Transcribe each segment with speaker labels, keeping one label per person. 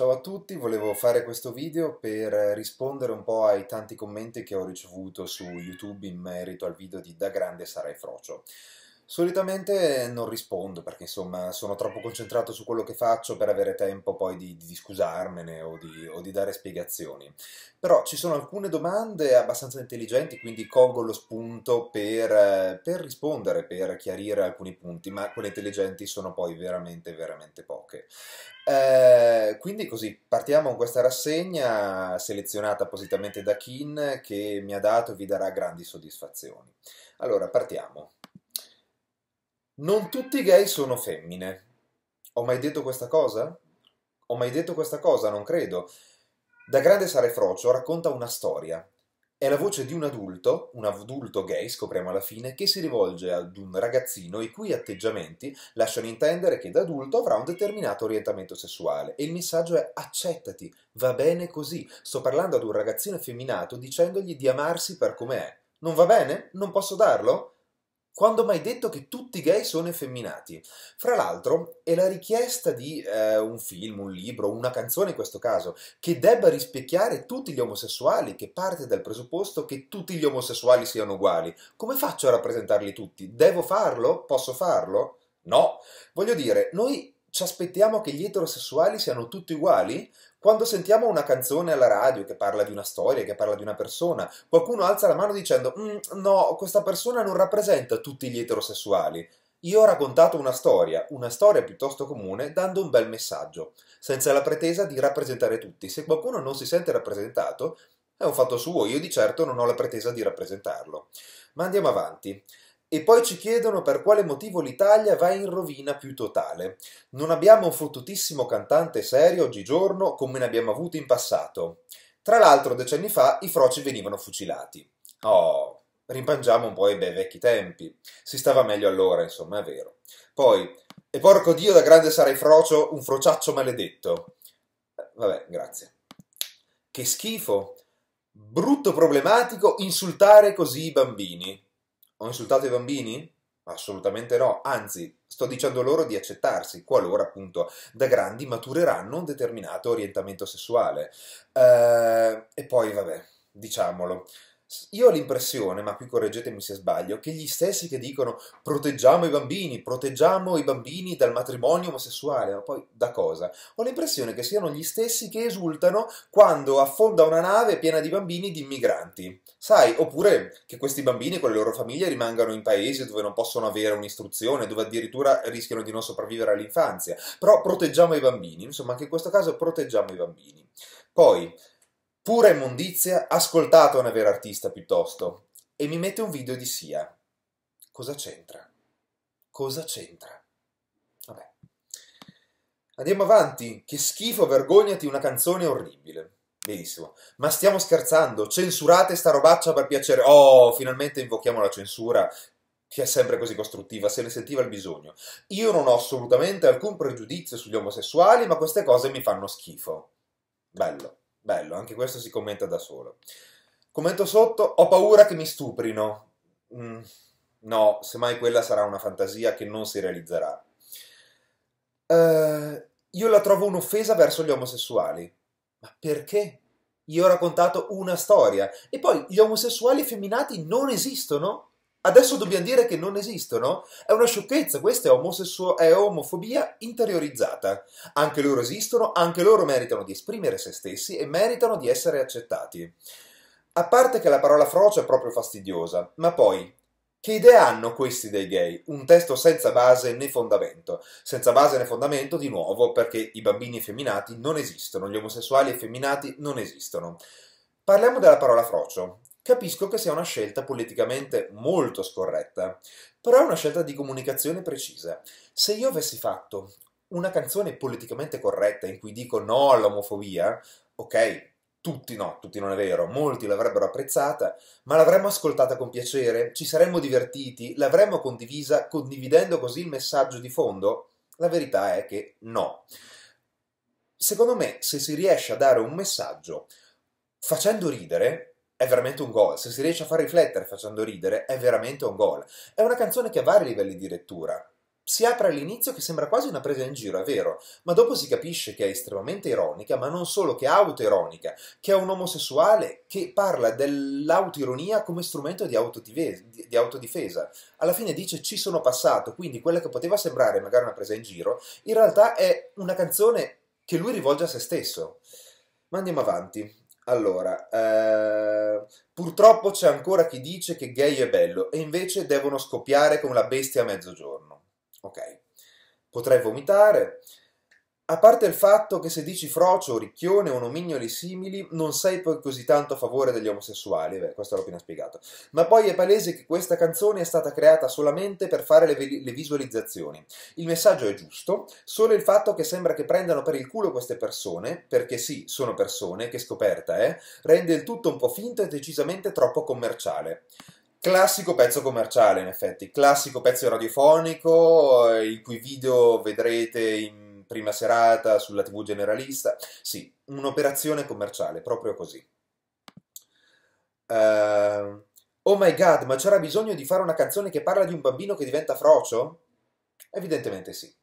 Speaker 1: Ciao a tutti, volevo fare questo video per rispondere un po' ai tanti commenti che ho ricevuto su YouTube in merito al video di Da Grande Sarai Frocio. Solitamente non rispondo perché insomma sono troppo concentrato su quello che faccio per avere tempo poi di, di scusarmene o di, o di, dare spiegazioni. Però ci sono alcune domande abbastanza intelligenti, quindi colgo lo spunto per, per rispondere, per chiarire alcuni punti, ma quelle intelligenti sono poi veramente, veramente poche. Eh, quindi così, partiamo con questa rassegna selezionata appositamente da Kin che mi ha dato e vi darà grandi soddisfazioni. Allora, partiamo. Non tutti i gay sono femmine. Ho mai detto questa cosa? Ho mai detto questa cosa? Non credo. Da grande Sare Frocio racconta una storia. È la voce di un adulto, un adulto gay, scopriamo alla fine, che si rivolge ad un ragazzino i cui atteggiamenti lasciano intendere che da adulto avrà un determinato orientamento sessuale. E il messaggio è accettati, va bene così. Sto parlando ad un ragazzino effeminato dicendogli di amarsi per com'è. Non va bene? Non posso darlo? Quando mai detto che tutti i gay sono effeminati? Fra l'altro è la richiesta di eh, un film, un libro, una canzone in questo caso, che debba rispecchiare tutti gli omosessuali, che parte dal presupposto che tutti gli omosessuali siano uguali. Come faccio a rappresentarli tutti? Devo farlo? Posso farlo? No. Voglio dire, noi ci aspettiamo che gli eterosessuali siano tutti uguali? Quando sentiamo una canzone alla radio che parla di una storia, che parla di una persona, qualcuno alza la mano dicendo mm, no, questa persona non rappresenta tutti gli eterosessuali. Io ho raccontato una storia, una storia piuttosto comune, dando un bel messaggio, senza la pretesa di rappresentare tutti. Se qualcuno non si sente rappresentato, è un fatto suo, io di certo non ho la pretesa di rappresentarlo. Ma andiamo avanti. E poi ci chiedono per quale motivo l'Italia va in rovina più totale. Non abbiamo un fottutissimo cantante serio oggigiorno come ne abbiamo avuto in passato. Tra l'altro decenni fa i froci venivano fucilati. Oh, rimpangiamo un po' i bei vecchi tempi. Si stava meglio allora, insomma, è vero. Poi, e porco Dio da grande sarai frocio, un frociaccio maledetto. Eh, vabbè, grazie. Che schifo. Brutto problematico insultare così i bambini. Ho insultato i bambini? Assolutamente no, anzi, sto dicendo loro di accettarsi, qualora appunto da grandi matureranno un determinato orientamento sessuale. Uh, e poi, vabbè, diciamolo, io ho l'impressione, ma qui correggetemi se sbaglio, che gli stessi che dicono proteggiamo i bambini, proteggiamo i bambini dal matrimonio omosessuale, ma poi da cosa? Ho l'impressione che siano gli stessi che esultano quando affonda una nave piena di bambini di immigranti. Sai, oppure che questi bambini con le loro famiglie rimangano in paesi dove non possono avere un'istruzione, dove addirittura rischiano di non sopravvivere all'infanzia. Però proteggiamo i bambini, insomma anche in questo caso proteggiamo i bambini. Poi, Pura immondizia, ascoltate una vera artista piuttosto. E mi mette un video di Sia. Cosa c'entra? Cosa c'entra? Vabbè. Andiamo avanti. Che schifo, vergognati, una canzone orribile. Benissimo. Ma stiamo scherzando, censurate sta robaccia per piacere. Oh, finalmente invochiamo la censura, che è sempre così costruttiva, se ne sentiva il bisogno. Io non ho assolutamente alcun pregiudizio sugli omosessuali, ma queste cose mi fanno schifo. Bello. Bello, anche questo si commenta da solo. Commento sotto, ho paura che mi stuprino. Mm, no, semmai quella sarà una fantasia che non si realizzerà. Uh, io la trovo un'offesa verso gli omosessuali. Ma perché? Io ho raccontato una storia. E poi gli omosessuali femminati non esistono? Adesso dobbiamo dire che non esistono? È una sciocchezza, questa è, omosessu- è omofobia interiorizzata. Anche loro esistono, anche loro meritano di esprimere se stessi e meritano di essere accettati. A parte che la parola froce è proprio fastidiosa, ma poi, che idee hanno questi dei gay? Un testo senza base né fondamento. Senza base né fondamento, di nuovo, perché i bambini effeminati non esistono, gli omosessuali effeminati non esistono. Parliamo della parola frocio. Capisco che sia una scelta politicamente molto scorretta, però è una scelta di comunicazione precisa. Se io avessi fatto una canzone politicamente corretta in cui dico no all'omofobia, ok, tutti no, tutti non è vero, molti l'avrebbero apprezzata, ma l'avremmo ascoltata con piacere, ci saremmo divertiti, l'avremmo condivisa condividendo così il messaggio di fondo? La verità è che no. Secondo me, se si riesce a dare un messaggio facendo ridere, è veramente un gol. Se si riesce a far riflettere facendo ridere, è veramente un gol. È una canzone che ha vari livelli di lettura. Si apre all'inizio che sembra quasi una presa in giro, è vero, ma dopo si capisce che è estremamente ironica, ma non solo, che è autoironica, che è un omosessuale che parla dell'autoironia come strumento di, di autodifesa. Alla fine dice ci sono passato, quindi quella che poteva sembrare magari una presa in giro, in realtà è una canzone che lui rivolge a se stesso. Ma andiamo avanti. Allora, eh, purtroppo c'è ancora chi dice che gay è bello e invece devono scoppiare con la bestia a mezzogiorno. Ok, potrei vomitare, a parte il fatto che se dici frocio, ricchione o nomignoli simili, non sei poi così tanto a favore degli omosessuali, beh, questo l'ho appena spiegato. Ma poi è palese che questa canzone è stata creata solamente per fare le, le visualizzazioni. Il messaggio è giusto, solo il fatto che sembra che prendano per il culo queste persone, perché sì, sono persone, che scoperta è, eh, rende il tutto un po' finto e decisamente troppo commerciale. Classico pezzo commerciale, in effetti, classico pezzo radiofonico, eh, il cui video vedrete in prima serata, sulla TV generalista. Sì, un'operazione commerciale, proprio così. Uh, oh my god, ma c'era bisogno di fare una canzone che parla di un bambino che diventa frocio? Evidentemente sì.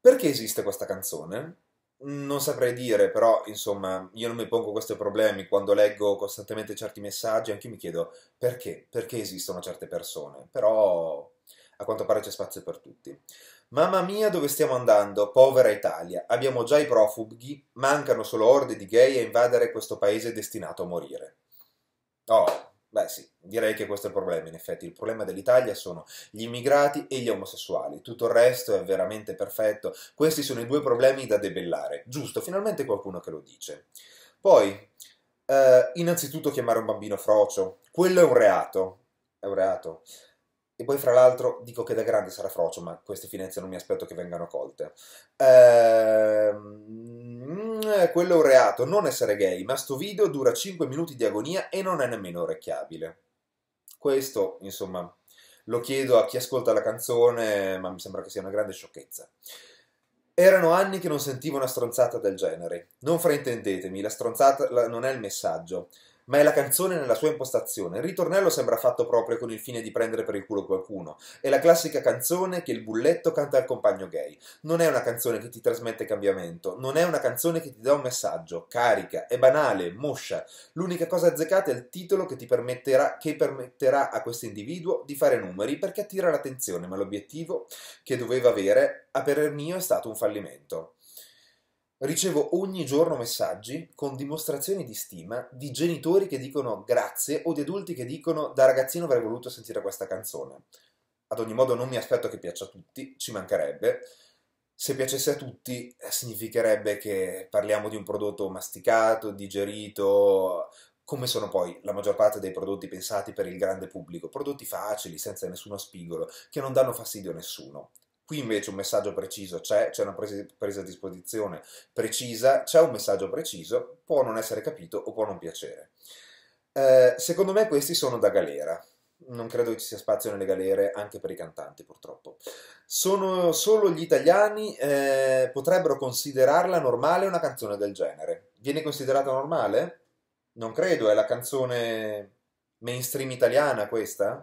Speaker 1: Perché esiste questa canzone? Non saprei dire, però insomma, io non mi pongo questi problemi quando leggo costantemente certi messaggi, anche io mi chiedo perché, perché esistono certe persone, però a quanto pare c'è spazio per tutti. Mamma mia dove stiamo andando, povera Italia. Abbiamo già i profughi, mancano solo orde di gay a invadere questo paese destinato a morire. Oh, Beh sì, direi che questo è il problema in effetti. Il problema dell'Italia sono gli immigrati e gli omosessuali. Tutto il resto è veramente perfetto. Questi sono i due problemi da debellare. Giusto, finalmente qualcuno che lo dice. Poi, eh, innanzitutto chiamare un bambino frocio. Quello è un reato. È un reato. E poi, fra l'altro, dico che da grande sarà frocio, ma queste finezze non mi aspetto che vengano colte. Ehm, mm, quello è un reato, non essere gay, ma sto video dura 5 minuti di agonia e non è nemmeno orecchiabile. Questo, insomma, lo chiedo a chi ascolta la canzone, ma mi sembra che sia una grande sciocchezza. Erano anni che non sentivo una stronzata del genere. Non fraintendetemi, la stronzata non è il messaggio ma è la canzone nella sua impostazione. Il ritornello sembra fatto proprio con il fine di prendere per il culo qualcuno. È la classica canzone che il bulletto canta al compagno gay. Non è una canzone che ti trasmette cambiamento, non è una canzone che ti dà un messaggio. Carica, è banale, moscia. L'unica cosa azzeccata è il titolo che ti permetterà, che permetterà a questo individuo di fare numeri perché attira l'attenzione, ma l'obiettivo che doveva avere a parer mio è stato un fallimento ricevo ogni giorno messaggi con dimostrazioni di stima di genitori che dicono grazie o di adulti che dicono da ragazzino avrei voluto sentire questa canzone. Ad ogni modo non mi aspetto che piaccia a tutti, ci mancherebbe. Se piacesse a tutti eh, significherebbe che parliamo di un prodotto masticato, digerito, come sono poi la maggior parte dei prodotti pensati per il grande pubblico, prodotti facili, senza nessuno spigolo, che non danno fastidio a nessuno. Qui invece un messaggio preciso c'è, c'è una presa a disposizione precisa, c'è un messaggio preciso, può non essere capito o può non piacere. Eh, secondo me questi sono da galera. Non credo che ci sia spazio nelle galere anche per i cantanti, purtroppo. Sono solo gli italiani eh, potrebbero considerarla normale una canzone del genere. Viene considerata normale? Non credo, è la canzone mainstream italiana questa?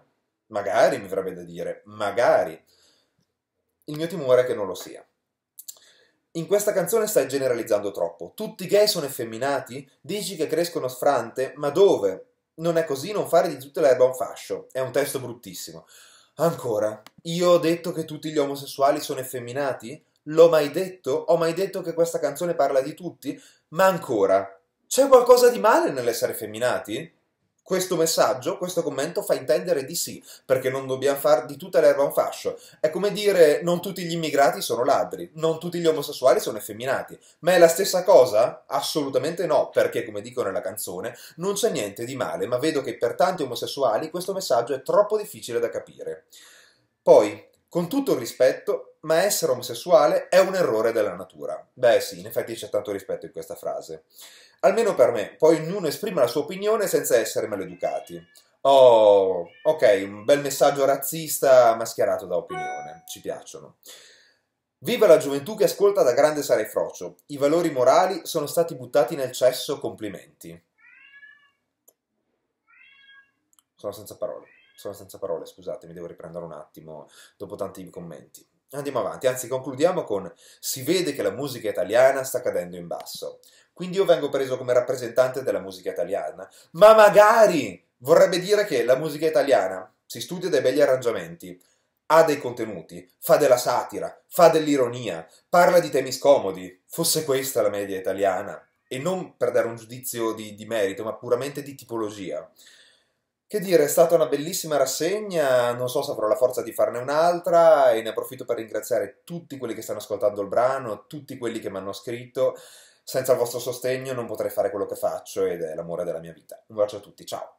Speaker 1: Magari mi verrebbe da dire, magari. Il mio timore è che non lo sia. In questa canzone stai generalizzando troppo. Tutti i gay sono effeminati? Dici che crescono sfrante? Ma dove? Non è così, non fare di tutte le erbe un fascio. È un testo bruttissimo. Ancora, io ho detto che tutti gli omosessuali sono effeminati? L'ho mai detto? Ho mai detto che questa canzone parla di tutti? Ma ancora, c'è qualcosa di male nell'essere effeminati? Questo messaggio, questo commento fa intendere di sì, perché non dobbiamo fare di tutta l'erba un fascio. È come dire non tutti gli immigrati sono ladri, non tutti gli omosessuali sono effeminati. Ma è la stessa cosa? Assolutamente no, perché come dico nella canzone, non c'è niente di male, ma vedo che per tanti omosessuali questo messaggio è troppo difficile da capire. Poi, con tutto il rispetto, ma essere omosessuale è un errore della natura. Beh sì, in effetti c'è tanto rispetto in questa frase. Almeno per me, poi ognuno esprime la sua opinione senza essere maleducati. Oh, ok, un bel messaggio razzista mascherato da opinione, ci piacciono. Viva la gioventù che ascolta da grande Sarai Frocio. I valori morali sono stati buttati nel cesso, complimenti. Sono senza parole, sono senza parole, scusate, mi devo riprendere un attimo dopo tanti commenti. Andiamo avanti, anzi concludiamo con si vede che la musica italiana sta cadendo in basso. Quindi io vengo preso come rappresentante della musica italiana, ma magari vorrebbe dire che la musica italiana si studia dei begli arrangiamenti, ha dei contenuti, fa della satira, fa dell'ironia, parla di temi scomodi. Fosse questa la media italiana, e non per dare un giudizio di, di merito, ma puramente di tipologia. Che dire, è stata una bellissima rassegna, non so se avrò la forza di farne un'altra e ne approfitto per ringraziare tutti quelli che stanno ascoltando il brano, tutti quelli che mi hanno scritto. Senza il vostro sostegno non potrei fare quello che faccio ed è l'amore della mia vita. Un bacio a tutti, ciao!